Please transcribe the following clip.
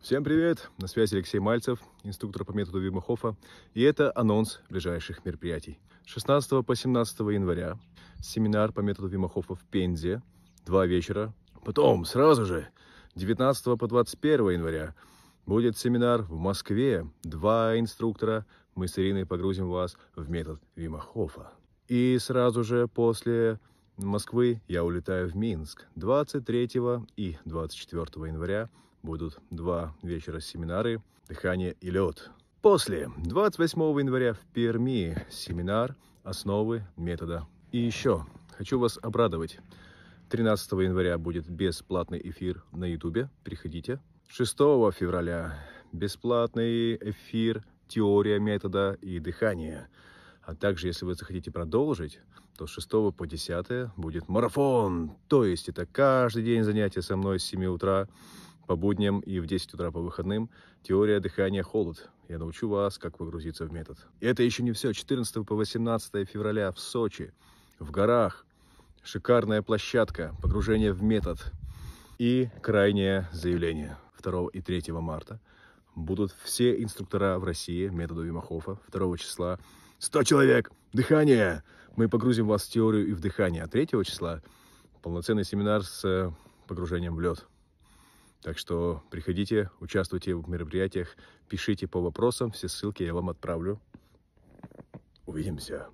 Всем привет! На связи Алексей Мальцев, инструктор по методу Вимахофа, и это анонс ближайших мероприятий. 16 по 17 января семинар по методу Вимахофа в Пензе, два вечера. Потом, сразу же, 19 по 21 января будет семинар в Москве, два инструктора. Мы с Ириной погрузим вас в метод Вимахофа. И сразу же после Москвы я улетаю в Минск 23 и 24 января будут два вечера семинары «Дыхание и лед». После, 28 января в Перми, семинар «Основы метода». И еще, хочу вас обрадовать. 13 января будет бесплатный эфир на ютубе, приходите. 6 февраля бесплатный эфир «Теория метода и дыхание. А также, если вы захотите продолжить, то с 6 по 10 будет марафон. То есть это каждый день занятия со мной с 7 утра по будням и в 10 утра по выходным теория дыхания «Холод». Я научу вас, как погрузиться в метод. И это еще не все. 14 по 18 февраля в Сочи, в горах. Шикарная площадка, погружение в метод. И крайнее заявление. 2 и 3 марта будут все инструктора в России методу Вимахофа 2 числа. 100 человек! Дыхание! Мы погрузим вас в теорию и в дыхание. А 3 числа полноценный семинар с э, погружением в лед. Так что приходите, участвуйте в мероприятиях, пишите по вопросам, все ссылки я вам отправлю. Увидимся.